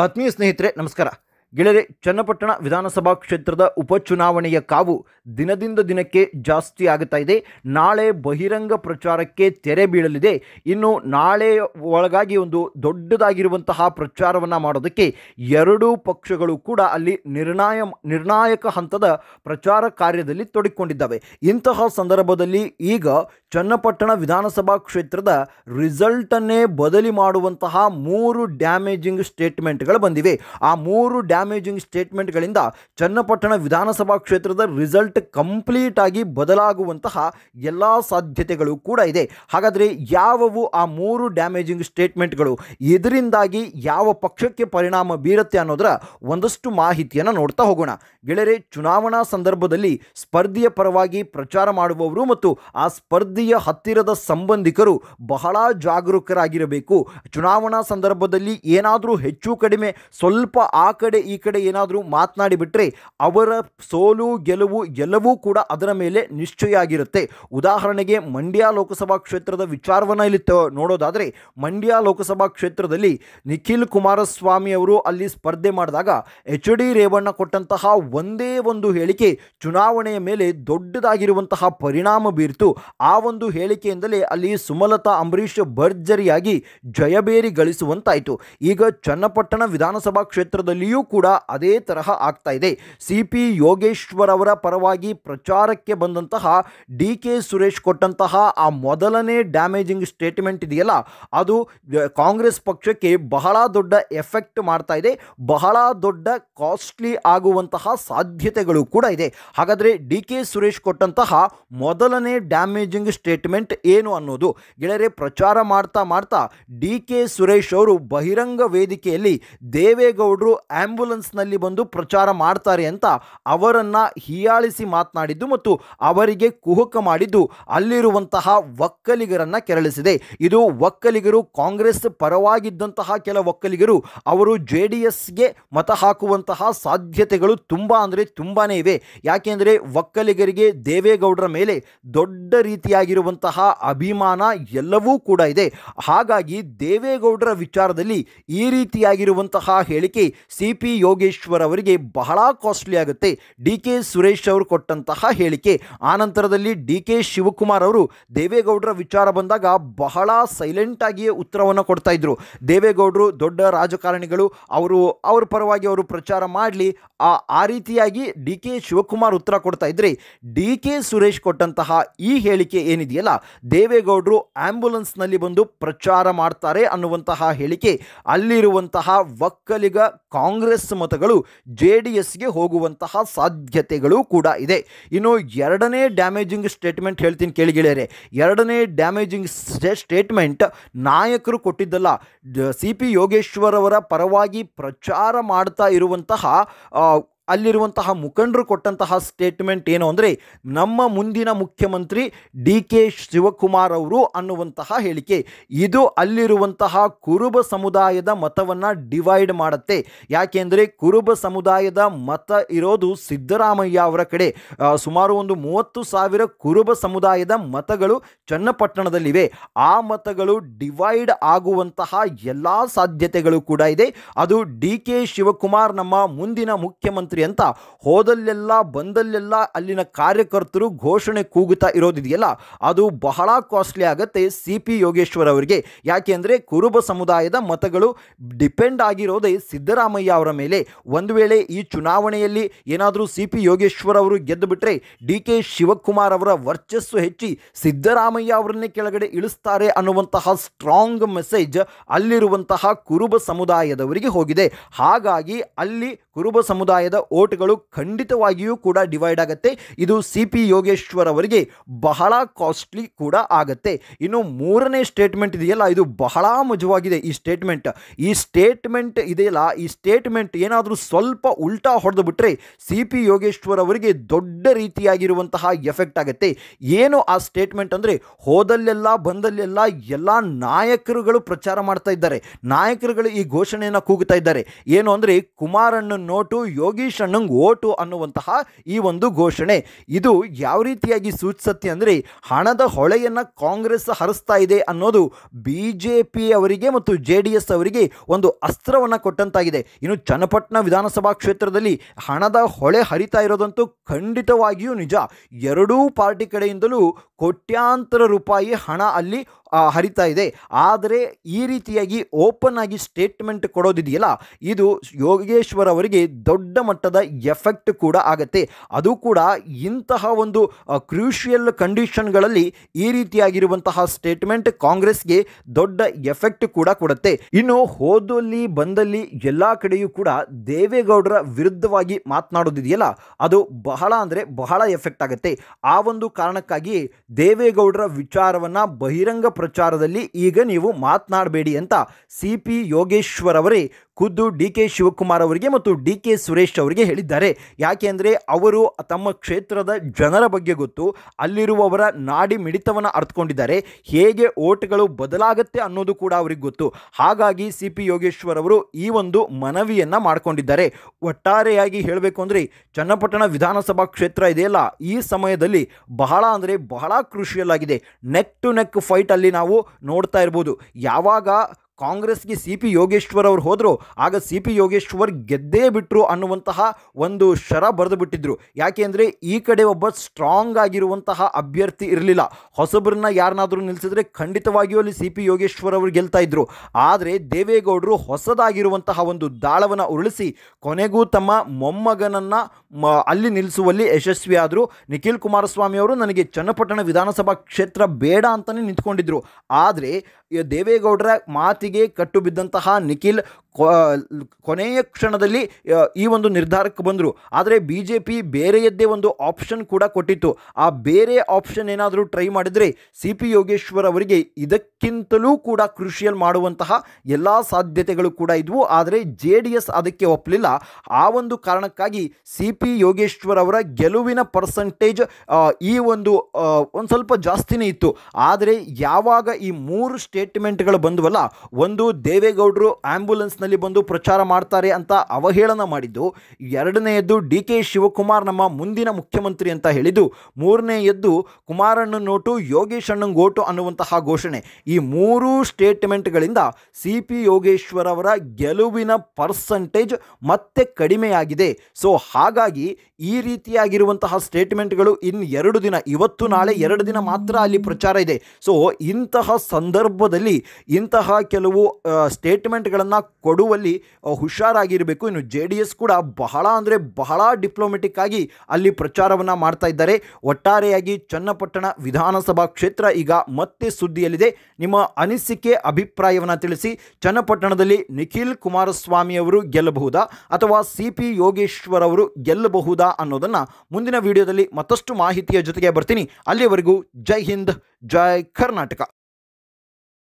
ಆತ್ಮೀಯ ಸ್ನೇಹಿತರೆ ನಮಸ್ಕಾರ ಗೆಳೆರೆ ಚನ್ನಪಟ್ಟಣ ವಿಧಾನಸಭಾ ಕ್ಷೇತ್ರದ ಉಪಚುನಾವಣೆಯ ಕಾವು ದಿನದಿಂದ ದಿನಕ್ಕೆ ಜಾಸ್ತಿ ಆಗುತ್ತಾ ಇದೆ ನಾಳೆ ಬಹಿರಂಗ ಪ್ರಚಾರಕ್ಕೆ ತೆರೆ ಬೀಳಲಿದೆ ಇನ್ನು ನಾಳೆ ಒಳಗಾಗಿ ಒಂದು ದೊಡ್ಡದಾಗಿರುವಂತಹ ಪ್ರಚಾರವನ್ನು ಮಾಡೋದಕ್ಕೆ ಎರಡೂ ಪಕ್ಷಗಳು ಕೂಡ ಅಲ್ಲಿ ನಿರ್ಣಾಯ ನಿರ್ಣಾಯಕ ಹಂತದ ಪ್ರಚಾರ ಕಾರ್ಯದಲ್ಲಿ ತೊಡಿಕೊಂಡಿದ್ದಾವೆ ಇಂತಹ ಸಂದರ್ಭದಲ್ಲಿ ಈಗ ಚನ್ನಪಟ್ಟಣ ವಿಧಾನಸಭಾ ಕ್ಷೇತ್ರದ ರಿಸಲ್ಟನ್ನೇ ಬದಲಿ ಮಾಡುವಂತಹ ಮೂರು ಡ್ಯಾಮೇಜಿಂಗ್ ಸ್ಟೇಟ್ಮೆಂಟ್ಗಳು ಬಂದಿವೆ ಆ ಮೂರು ಡ್ಯಾ ಡ್ಯಾಮೇಜಿಂಗ್ ಸ್ಟೇಟ್ಮೆಂಟ್ಗಳಿಂದ ಚನ್ನಪಟ್ಟಣ ವಿಧಾನಸಭಾ ಕ್ಷೇತ್ರದ ರಿಸಲ್ಟ್ ಕಂಪ್ಲೀಟ್ ಆಗಿ ಬದಲಾಗುವಂತಹ ಎಲ್ಲ ಸಾಧ್ಯತೆಗಳು ಕೂಡ ಇದೆ ಹಾಗಾದರೆ ಯಾವವು ಆ ಮೂರು ಡ್ಯಾಮೇಜಿಂಗ್ ಸ್ಟೇಟ್ಮೆಂಟ್ಗಳು ಇದರಿಂದಾಗಿ ಯಾವ ಪಕ್ಷಕ್ಕೆ ಪರಿಣಾಮ ಬೀರುತ್ತೆ ಅನ್ನೋದರ ಒಂದಷ್ಟು ಮಾಹಿತಿಯನ್ನು ನೋಡ್ತಾ ಹೋಗೋಣ ಗೆಳೆಯರೆ ಚುನಾವಣಾ ಸಂದರ್ಭದಲ್ಲಿ ಸ್ಪರ್ಧಿಯ ಪರವಾಗಿ ಪ್ರಚಾರ ಮಾಡುವವರು ಮತ್ತು ಆ ಸ್ಪರ್ಧಿಯ ಹತ್ತಿರದ ಸಂಬಂಧಿಕರು ಬಹಳ ಜಾಗರೂಕರಾಗಿರಬೇಕು ಚುನಾವಣಾ ಸಂದರ್ಭದಲ್ಲಿ ಏನಾದರೂ ಹೆಚ್ಚು ಕಡಿಮೆ ಸ್ವಲ್ಪ ಆ ಕಡೆ ಈ ಕಡೆ ಏನಾದರೂ ಮಾತನಾಡಿಬಿಟ್ರೆ ಅವರ ಸೋಲು ಗೆಲುವು ಎಲ್ಲವೂ ಕೂಡ ಅದರ ಮೇಲೆ ನಿಶ್ಚಯ ಆಗಿರುತ್ತೆ ಉದಾಹರಣೆಗೆ ಮಂಡ್ಯ ಲೋಕಸಭಾ ಕ್ಷೇತ್ರದ ವಿಚಾರವನ್ನು ಇಲ್ಲಿ ನೋಡೋದಾದರೆ ಮಂಡ್ಯ ಲೋಕಸಭಾ ಕ್ಷೇತ್ರದಲ್ಲಿ ನಿಖಿಲ್ ಕುಮಾರಸ್ವಾಮಿ ಅವರು ಅಲ್ಲಿ ಸ್ಪರ್ಧೆ ಮಾಡಿದಾಗ ಎಚ್ ಡಿ ರೇವಣ್ಣ ಕೊಟ್ಟಂತಹ ಒಂದೇ ಒಂದು ಹೇಳಿಕೆ ಚುನಾವಣೆಯ ಮೇಲೆ ದೊಡ್ಡದಾಗಿರುವಂತಹ ಪರಿಣಾಮ ಬೀರಿತು ಆ ಒಂದು ಹೇಳಿಕೆಯಿಂದಲೇ ಅಲ್ಲಿ ಸುಮಲತಾ ಅಂಬರೀಷ್ ಭರ್ಜರಿಯಾಗಿ ಜಯಬೇರಿ ಗಳಿಸುವಂತಾಯಿತು ಈಗ ಚನ್ನಪಟ್ಟಣ ವಿಧಾನಸಭಾ ಕ್ಷೇತ್ರದಲ್ಲಿಯೂ ಕೂಡ ಕೂಡ ಅದೇ ತರಹ ಆಗ್ತಾ ಇದೆ ಸಿ ಪಿ ಯೋಗೇಶ್ವರ್ ಅವರ ಪರವಾಗಿ ಪ್ರಚಾರಕ್ಕೆ ಬಂದಂತಹ ಡಿ ಕೆ ಸುರೇಶ್ ಕೊಟ್ಟಂತಹ ಆ ಮೊದಲನೇ ಡ್ಯಾಮೇಜಿಂಗ್ ಸ್ಟೇಟ್ಮೆಂಟ್ ಇದೆಯಲ್ಲ ಅದು ಕಾಂಗ್ರೆಸ್ ಪಕ್ಷಕ್ಕೆ ಬಹಳ ದೊಡ್ಡ ಎಫೆಕ್ಟ್ ಮಾಡ್ತಾ ಇದೆ ಬಹಳ ದೊಡ್ಡ ಕಾಸ್ಟ್ಲಿ ಆಗುವಂತಹ ಸಾಧ್ಯತೆಗಳು ಕೂಡ ಇದೆ ಹಾಗಾದರೆ ಡಿ ಕೆ ಸುರೇಶ್ ಕೊಟ್ಟಂತಹ ಮೊದಲನೇ ಡ್ಯಾಮೇಜಿಂಗ್ ಸ್ಟೇಟ್ಮೆಂಟ್ ಏನು ಅನ್ನೋದು ಗೆಳೆಯರೆ ಪ್ರಚಾರ ಮಾಡ್ತಾ ಮಾಡ್ತಾ ಡಿ ಕೆ ಸುರೇಶ್ ಅವರು ಬಹಿರಂಗ ವೇದಿಕೆಯಲ್ಲಿ ದೇವೇಗೌಡರು ಆಂಬುಲೆನ್ಸ್ ಆಂಬ್ಯುಲೆನ್ಸ್ನಲ್ಲಿ ಬಂದು ಪ್ರಚಾರ ಮಾಡ್ತಾರೆ ಅಂತ ಅವರನ್ನು ಹೀಯಾಳಿಸಿ ಮಾತನಾಡಿದ್ದು ಮತ್ತು ಅವರಿಗೆ ಕುಹುಕ ಮಾಡಿದ್ದು ಅಲ್ಲಿರುವಂತಹ ಒಕ್ಕಲಿಗರನ್ನು ಕೆರಳಿಸಿದೆ ಇದು ಒಕ್ಕಲಿಗರು ಕಾಂಗ್ರೆಸ್ ಪರವಾಗಿದ್ದಂತಹ ಕೆಲ ಒಕ್ಕಲಿಗರು ಅವರು ಜೆ ಡಿ ಎಸ್ಗೆ ಮತ ಹಾಕುವಂತಹ ಸಾಧ್ಯತೆಗಳು ತುಂಬ ಅಂದರೆ ತುಂಬಾ ಇವೆ ಯಾಕೆಂದರೆ ಒಕ್ಕಲಿಗರಿಗೆ ದೇವೇಗೌಡರ ಮೇಲೆ ದೊಡ್ಡ ರೀತಿಯಾಗಿರುವಂತಹ ಅಭಿಮಾನ ಎಲ್ಲವೂ ಕೂಡ ಇದೆ ಹಾಗಾಗಿ ದೇವೇಗೌಡರ ವಿಚಾರದಲ್ಲಿ ಈ ರೀತಿಯಾಗಿರುವಂತಹ ಹೇಳಿಕೆ ಸಿ ಪಿ ಯೋಗೇಶ್ವರ್ ಅವರಿಗೆ ಬಹಳ ಕಾಸ್ಟ್ಲಿ ಆಗುತ್ತೆ ಡಿ ಕೆ ಸುರೇಶ್ ಅವರು ಕೊಟ್ಟಂತಹ ಹೇಳಿಕೆ ಆನಂತರದಲ್ಲಿ ಡಿ ಕೆ ಶಿವಕುಮಾರ್ ಅವರು ದೇವೇಗೌಡರ ವಿಚಾರ ಬಂದಾಗ ಬಹಳ ಸೈಲೆಂಟ್ ಆಗಿಯೇ ಉತ್ತರವನ್ನು ಕೊಡ್ತಾ ಇದ್ರು ದೇವೇಗೌಡರು ದೊಡ್ಡ ರಾಜಕಾರಣಿಗಳು ಅವರು ಅವ್ರ ಪರವಾಗಿ ಅವರು ಪ್ರಚಾರ ಮಾಡಲಿ ಆ ರೀತಿಯಾಗಿ ಡಿ ಕೆ ಶಿವಕುಮಾರ್ ಉತ್ತರ ಕೊಡ್ತಾ ಇದ್ರೆ ಡಿ ಕೆ ಸುರೇಶ್ ಕೊಟ್ಟಂತಹ ಈ ಹೇಳಿಕೆ ಏನಿದೆಯಲ್ಲ ದೇವೇಗೌಡರು ಆಂಬ್ಯುಲೆನ್ಸ್ನಲ್ಲಿ ಬಂದು ಪ್ರಚಾರ ಮಾಡ್ತಾರೆ ಅನ್ನುವಂತಹ ಹೇಳಿಕೆ ಅಲ್ಲಿರುವಂತಹ ಒಕ್ಕಲಿಗ ಕಾಂಗ್ರೆಸ್ ಎಸ್ ಮತಗಳು ಜೆ ಡಿ ಎಸ್ಗೆ ಹೋಗುವಂತಹ ಸಾಧ್ಯತೆಗಳು ಕೂಡ ಇದೆ ಇನ್ನು ಎರಡನೇ ಡ್ಯಾಮೇಜಿಂಗ್ ಸ್ಟೇಟ್ಮೆಂಟ್ ಹೇಳ್ತೀನಿ ಕೇಳಿಗಿಳಿಯರೆ ಎರಡನೇ ಡ್ಯಾಮೇಜಿಂಗ್ ಸ್ಟೇಟ್ಮೆಂಟ್ ನಾಯಕರು ಕೊಟ್ಟಿದ್ದಲ್ಲ ಸಿ ಪಿ ಯೋಗೇಶ್ವರವರ ಅವರ ಪರವಾಗಿ ಪ್ರಚಾರ ಮಾಡ್ತಾ ಇರುವಂತಹ ಅಲ್ಲಿರುವಂತಹ ಮುಖಂಡರು ಕೊಟ್ಟಂತಹ ಸ್ಟೇಟ್ಮೆಂಟ್ ಏನು ಅಂದರೆ ನಮ್ಮ ಮುಂದಿನ ಮುಖ್ಯಮಂತ್ರಿ ಡಿ ಕೆ ಶಿವಕುಮಾರ್ ಅವರು ಅನ್ನುವಂತಹ ಹೇಳಿಕೆ ಇದು ಅಲ್ಲಿರುವಂತಹ ಕುರುಬ ಸಮುದಾಯದ ಮತವನ್ನು ಡಿವೈಡ್ ಮಾಡುತ್ತೆ ಯಾಕೆಂದರೆ ಕುರುಬ ಸಮುದಾಯದ ಮತ ಇರೋದು ಸಿದ್ದರಾಮಯ್ಯ ಅವರ ಕಡೆ ಸುಮಾರು ಒಂದು ಮೂವತ್ತು ಸಾವಿರ ಕುರುಬ ಸಮುದಾಯದ ಮತಗಳು ಚನ್ನಪಟ್ಟಣದಲ್ಲಿವೆ ಆ ಮತಗಳು ಡಿವೈಡ್ ಆಗುವಂತಹ ಎಲ್ಲ ಸಾಧ್ಯತೆಗಳು ಕೂಡ ಇದೆ ಅದು ಡಿ ಕೆ ಶಿವಕುಮಾರ್ ನಮ್ಮ ಮುಂದಿನ ಮುಖ್ಯಮಂತ್ರಿ ಮುಖ್ಯಮಂತ್ರಿ ಅಂತ ಹೋದಲ್ಲೆಲ್ಲ ಬಂದಲ್ಲೆಲ್ಲ ಅಲ್ಲಿನ ಕಾರ್ಯಕರ್ತರು ಘೋಷಣೆ ಕೂಗುತ್ತಾ ಇರೋದಿದೆಯಲ್ಲ ಅದು ಬಹಳ ಕಾಸ್ಟ್ಲಿ ಆಗುತ್ತೆ ಸಿ ಪಿ ಯೋಗೇಶ್ವರ್ ಅವರಿಗೆ ಯಾಕೆ ಅಂದರೆ ಕುರುಬ ಸಮುದಾಯದ ಮತಗಳು ಡಿಪೆಂಡ್ ಆಗಿರೋದೇ ಸಿದ್ದರಾಮಯ್ಯ ಅವರ ಮೇಲೆ ಒಂದು ವೇಳೆ ಈ ಚುನಾವಣೆಯಲ್ಲಿ ಏನಾದರೂ ಸಿ ಪಿ ಯೋಗೇಶ್ವರ್ ಅವರು ಗೆದ್ದು ಡಿ ಕೆ ಶಿವಕುಮಾರ್ ಅವರ ವರ್ಚಸ್ಸು ಹೆಚ್ಚಿ ಸಿದ್ದರಾಮಯ್ಯ ಅವರನ್ನೇ ಕೆಳಗಡೆ ಇಳಿಸ್ತಾರೆ ಅನ್ನುವಂತಹ ಸ್ಟ್ರಾಂಗ್ ಮೆಸೇಜ್ ಅಲ್ಲಿರುವಂತಹ ಕುರುಬ ಸಮುದಾಯದವರಿಗೆ ಹೋಗಿದೆ ಹಾಗಾಗಿ ಅಲ್ಲಿ ಕುರುಬ ಸಮುದಾಯದ ಓಟ್ಗಳು ಖಂಡಿತವಾಗಿಯೂ ಕೂಡ ಡಿವೈಡ್ ಆಗುತ್ತೆ ಇದು ಸಿ ಪಿ ಯೋಗೇಶ್ವರ್ ಅವರಿಗೆ ಬಹಳ ಕಾಸ್ಟ್ಲಿ ಕೂಡ ಆಗುತ್ತೆ ಇನ್ನು ಮೂರನೇ ಸ್ಟೇಟ್ಮೆಂಟ್ ಇದೆಯಲ್ಲ ಇದು ಬಹಳ ಮಜವಾಗಿದೆ ಈ ಸ್ಟೇಟ್ಮೆಂಟ್ ಈ ಸ್ಟೇಟ್ಮೆಂಟ್ ಇದೆಯಲ್ಲ ಈ ಸ್ಟೇಟ್ಮೆಂಟ್ ಏನಾದರೂ ಸ್ವಲ್ಪ ಉಲ್ಟಾ ಹೊಡೆದು ಬಿಟ್ಟರೆ ಸಿ ಪಿ ಯೋಗೇಶ್ವರ್ ಅವರಿಗೆ ದೊಡ್ಡ ರೀತಿಯಾಗಿರುವಂತಹ ಎಫೆಕ್ಟ್ ಆಗುತ್ತೆ ಏನು ಆ ಸ್ಟೇಟ್ಮೆಂಟ್ ಅಂದರೆ ಹೋದಲ್ಲೆಲ್ಲ ಬಂದಲ್ಲೆಲ್ಲ ಎಲ್ಲ ನಾಯಕರುಗಳು ಪ್ರಚಾರ ಮಾಡ್ತಾ ಇದ್ದಾರೆ ನಾಯಕರುಗಳು ಈ ಘೋಷಣೆಯನ್ನು ಕೂಗುತ್ತಾ ಇದ್ದಾರೆ ಏನು ಅಂದರೆ ಕುಮಾರಣ್ಣ ನೋಟು ಯೋಗಿ ಹರೀಶಣ್ಣಂಗೆ ಓಟು ಅನ್ನುವಂತಹ ಈ ಒಂದು ಘೋಷಣೆ ಇದು ಯಾವ ರೀತಿಯಾಗಿ ಸೂಚಿಸುತ್ತೆ ಅಂದರೆ ಹಣದ ಹೊಳೆಯನ್ನು ಕಾಂಗ್ರೆಸ್ ಹರಿಸ್ತಾ ಇದೆ ಅನ್ನೋದು ಬಿ ಜೆ ಪಿ ಅವರಿಗೆ ಮತ್ತು ಜೆ ಡಿ ಎಸ್ ಅವರಿಗೆ ಒಂದು ಅಸ್ತ್ರವನ್ನು ಕೊಟ್ಟಂತಾಗಿದೆ ಇನ್ನು ಚನ್ನಪಟ್ಟಣ ವಿಧಾನಸಭಾ ಕ್ಷೇತ್ರದಲ್ಲಿ ಹಣದ ಹೊಳೆ ಹರಿತಾ ಇರೋದಂತೂ ಖಂಡಿತವಾಗಿಯೂ ನಿಜ ಎರಡೂ ಪಾರ್ಟಿ ಕಡೆಯಿಂದಲೂ ಕೋಟ್ಯಾಂತರ ರೂಪಾಯಿ ಹಣ ಅಲ್ಲಿ ಹರಿತಾ ಇದೆ ಆದರೆ ಈ ರೀತಿಯಾಗಿ ಓಪನ್ ಆಗಿ ಸ್ಟೇಟ್ಮೆಂಟ್ ಕೊಡೋದಿದೆಯಲ್ಲ ಇದು ಯೋಗೇಶ್ವರ್ ಅವರಿಗೆ ದೊಡ್ಡ ಮಟ್ಟದ ಎಫೆಕ್ಟ್ ಕೂಡ ಆಗತ್ತೆ ಅದು ಕೂಡ ಇಂತಹ ಒಂದು ಕ್ರೂಷಿಯಲ್ ಕಂಡೀಷನ್ಗಳಲ್ಲಿ ಈ ರೀತಿಯಾಗಿರುವಂತಹ ಸ್ಟೇಟ್ಮೆಂಟ್ ಕಾಂಗ್ರೆಸ್ಗೆ ದೊಡ್ಡ ಎಫೆಕ್ಟ್ ಕೂಡ ಕೊಡುತ್ತೆ ಇನ್ನು ಹೋದಲ್ಲಿ ಬಂದಲ್ಲಿ ಎಲ್ಲ ಕಡೆಯೂ ಕೂಡ ದೇವೇಗೌಡರ ವಿರುದ್ಧವಾಗಿ ಮಾತನಾಡೋದಿದೆಯಲ್ಲ ಅದು ಬಹಳ ಅಂದರೆ ಬಹಳ ಎಫೆಕ್ಟ್ ಆಗುತ್ತೆ ಆ ಒಂದು ಕಾರಣಕ್ಕಾಗಿ ದೇವೇಗೌಡರ ವಿಚಾರವನ್ನು ಬಹಿರಂಗ ಪ್ರಚಾರದಲ್ಲಿ ಈಗ ನೀವು ಮಾತನಾಡಬೇಡಿ ಅಂತ ಸಿ ಪಿ ಯೋಗೇಶ್ವರ್ ಅವರೇ ಖುದ್ದು ಡಿ ಕೆ ಶಿವಕುಮಾರ್ ಅವರಿಗೆ ಮತ್ತು ಡಿ ಕೆ ಸುರೇಶ್ ಅವರಿಗೆ ಹೇಳಿದ್ದಾರೆ ಯಾಕೆ ಅಂದರೆ ಅವರು ತಮ್ಮ ಕ್ಷೇತ್ರದ ಜನರ ಬಗ್ಗೆ ಗೊತ್ತು ಅಲ್ಲಿರುವವರ ನಾಡಿ ಮಿಡಿತವನ್ನು ಅರ್ಥಕೊಂಡಿದ್ದಾರೆ ಹೇಗೆ ಓಟ್ಗಳು ಬದಲಾಗುತ್ತೆ ಅನ್ನೋದು ಕೂಡ ಅವರಿಗೆ ಗೊತ್ತು ಹಾಗಾಗಿ ಸಿ ಪಿ ಯೋಗೇಶ್ವರ್ ಅವರು ಈ ಒಂದು ಮನವಿಯನ್ನು ಮಾಡಿಕೊಂಡಿದ್ದಾರೆ ಒಟ್ಟಾರೆಯಾಗಿ ಹೇಳಬೇಕು ಅಂದರೆ ಚನ್ನಪಟ್ಟಣ ವಿಧಾನಸಭಾ ಕ್ಷೇತ್ರ ಇದೆಯಲ್ಲ ಈ ಸಮಯದಲ್ಲಿ ಬಹಳ ಅಂದರೆ ಬಹಳ ಕೃಷಿಯಲ್ಲಾಗಿದೆ ನೆಕ್ ಟು ನೆಕ್ ಫೈಟಲ್ಲಿ ನಾವು ನೋಡ್ತಾ ಇರ್ಬೋದು ಯಾವಾಗ ಕಾಂಗ್ರೆಸ್ಗೆ ಸಿ ಪಿ ಯೋಗೇಶ್ವರ್ ಅವರು ಹೋದರು ಆಗ ಸಿ ಪಿ ಯೋಗೇಶ್ವರ್ ಗೆದ್ದೇ ಬಿಟ್ಟರು ಅನ್ನುವಂತಹ ಒಂದು ಶರ ಬರೆದು ಬಿಟ್ಟಿದ್ರು ಯಾಕೆಂದರೆ ಈ ಕಡೆ ಒಬ್ಬ ಸ್ಟ್ರಾಂಗ್ ಆಗಿರುವಂತಹ ಅಭ್ಯರ್ಥಿ ಇರಲಿಲ್ಲ ಹೊಸಬ್ರನ್ನ ಯಾರನ್ನಾದರೂ ನಿಲ್ಲಿಸಿದ್ರೆ ಖಂಡಿತವಾಗಿಯೂ ಅಲ್ಲಿ ಸಿ ಪಿ ಯೋಗೇಶ್ವರ್ ಅವರು ಗೆಲ್ತಾ ಇದ್ರು ಆದರೆ ದೇವೇಗೌಡರು ಹೊಸದಾಗಿರುವಂತಹ ಒಂದು ದಾಳವನ್ನು ಉರುಳಿಸಿ ಕೊನೆಗೂ ತಮ್ಮ ಮೊಮ್ಮಗನನ್ನು ಅಲ್ಲಿ ನಿಲ್ಲಿಸುವಲ್ಲಿ ಯಶಸ್ವಿಯಾದರು ನಿಖಿಲ್ ಕುಮಾರಸ್ವಾಮಿ ಅವರು ನನಗೆ ಚನ್ನಪಟ್ಟಣ ವಿಧಾನಸಭಾ ಕ್ಷೇತ್ರ ಬೇಡ ಅಂತಲೇ ನಿಂತ್ಕೊಂಡಿದ್ರು ಆದರೆ ದೇವೇಗೌಡರ ಮಾತಿಗೆ ಮಾತಿಗೆ ಕಟ್ಟು ಬಿದ್ದಂತಹ ನಿಖಿಲ್ ಕೊನೆಯ ಕ್ಷಣದಲ್ಲಿ ಈ ಒಂದು ನಿರ್ಧಾರಕ್ಕೆ ಬಂದರು ಆದರೆ ಬಿ ಜೆ ಪಿ ಬೇರೆಯದ್ದೇ ಒಂದು ಆಪ್ಷನ್ ಕೂಡ ಕೊಟ್ಟಿತ್ತು ಆ ಬೇರೆ ಆಪ್ಷನ್ ಏನಾದರೂ ಟ್ರೈ ಮಾಡಿದರೆ ಸಿ ಪಿ ಯೋಗೇಶ್ವರ್ ಅವರಿಗೆ ಇದಕ್ಕಿಂತಲೂ ಕೂಡ ಕೃಷಿಯಲ್ಲಿ ಮಾಡುವಂತಹ ಎಲ್ಲ ಸಾಧ್ಯತೆಗಳು ಕೂಡ ಇದ್ವು ಆದರೆ ಜೆ ಡಿ ಎಸ್ ಅದಕ್ಕೆ ಒಪ್ಪಲಿಲ್ಲ ಆ ಒಂದು ಕಾರಣಕ್ಕಾಗಿ ಸಿ ಪಿ ಯೋಗೇಶ್ವರ್ ಅವರ ಗೆಲುವಿನ ಪರ್ಸಂಟೇಜ್ ಈ ಒಂದು ಒಂದು ಸ್ವಲ್ಪ ಜಾಸ್ತಿನೇ ಇತ್ತು ಆದರೆ ಯಾವಾಗ ಈ ಮೂರು ಸ್ಟೇಟ್ಮೆಂಟ್ಗಳು ಬಂದವಲ್ಲ ಒಂದು ದೇವೇಗೌಡರು ಆ್ಯಂಬುಲೆನ್ಸ್ನಲ್ಲಿ ಬಂದು ಪ್ರಚಾರ ಮಾಡ್ತಾರೆ ಅಂತ ಅವಹೇಳನ ಮಾಡಿದ್ದು ಎರಡನೆಯದ್ದು ಡಿ ಕೆ ಶಿವಕುಮಾರ್ ನಮ್ಮ ಮುಂದಿನ ಮುಖ್ಯಮಂತ್ರಿ ಅಂತ ಹೇಳಿದ್ದು ಮೂರನೆಯದ್ದು ಕುಮಾರಣ್ಣ ನೋಟು ಯೋಗೇಶ್ ಓಟು ಅನ್ನುವಂತಹ ಘೋಷಣೆ ಈ ಮೂರೂ ಸ್ಟೇಟ್ಮೆಂಟ್ಗಳಿಂದ ಸಿ ಪಿ ಯೋಗೇಶ್ವರ್ ಅವರ ಗೆಲುವಿನ ಪರ್ಸಂಟೇಜ್ ಮತ್ತೆ ಕಡಿಮೆಯಾಗಿದೆ ಸೊ ಹಾಗಾಗಿ ಈ ರೀತಿಯಾಗಿರುವಂತಹ ಸ್ಟೇಟ್ಮೆಂಟ್ಗಳು ಇನ್ ಎರಡು ದಿನ ಇವತ್ತು ನಾಳೆ ಎರಡು ದಿನ ಮಾತ್ರ ಅಲ್ಲಿ ಪ್ರಚಾರ ಇದೆ ಸೊ ಇಂತಹ ಸಂದರ್ಭದಲ್ಲಿ ಇಂತಹ ಕೆಲ ಕೆಲವು ಸ್ಟೇಟ್ಮೆಂಟ್ಗಳನ್ನು ಕೊಡುವಲ್ಲಿ ಹುಷಾರಾಗಿರಬೇಕು ಇನ್ನು ಜೆ ಡಿ ಎಸ್ ಕೂಡ ಬಹಳ ಅಂದರೆ ಬಹಳ ಡಿಪ್ಲೊಮೆಟಿಕ್ ಆಗಿ ಅಲ್ಲಿ ಪ್ರಚಾರವನ್ನು ಮಾಡ್ತಾ ಇದ್ದಾರೆ ಒಟ್ಟಾರೆಯಾಗಿ ಚನ್ನಪಟ್ಟಣ ವಿಧಾನಸಭಾ ಕ್ಷೇತ್ರ ಈಗ ಮತ್ತೆ ಸುದ್ದಿಯಲ್ಲಿದೆ ನಿಮ್ಮ ಅನಿಸಿಕೆ ಅಭಿಪ್ರಾಯವನ್ನು ತಿಳಿಸಿ ಚನ್ನಪಟ್ಟಣದಲ್ಲಿ ನಿಖಿಲ್ ಕುಮಾರಸ್ವಾಮಿ ಅವರು ಗೆಲ್ಲಬಹುದಾ ಅಥವಾ ಸಿ ಪಿ ಯೋಗೇಶ್ವರ್ ಅವರು ಗೆಲ್ಲಬಹುದಾ ಅನ್ನೋದನ್ನು ಮುಂದಿನ ವಿಡಿಯೋದಲ್ಲಿ ಮತ್ತಷ್ಟು ಮಾಹಿತಿಯ ಜೊತೆಗೆ ಬರ್ತೀನಿ ಅಲ್ಲಿಯವರೆಗೂ ಜೈ ಹಿಂದ್ ಜೈ ಕರ್ನಾಟಕ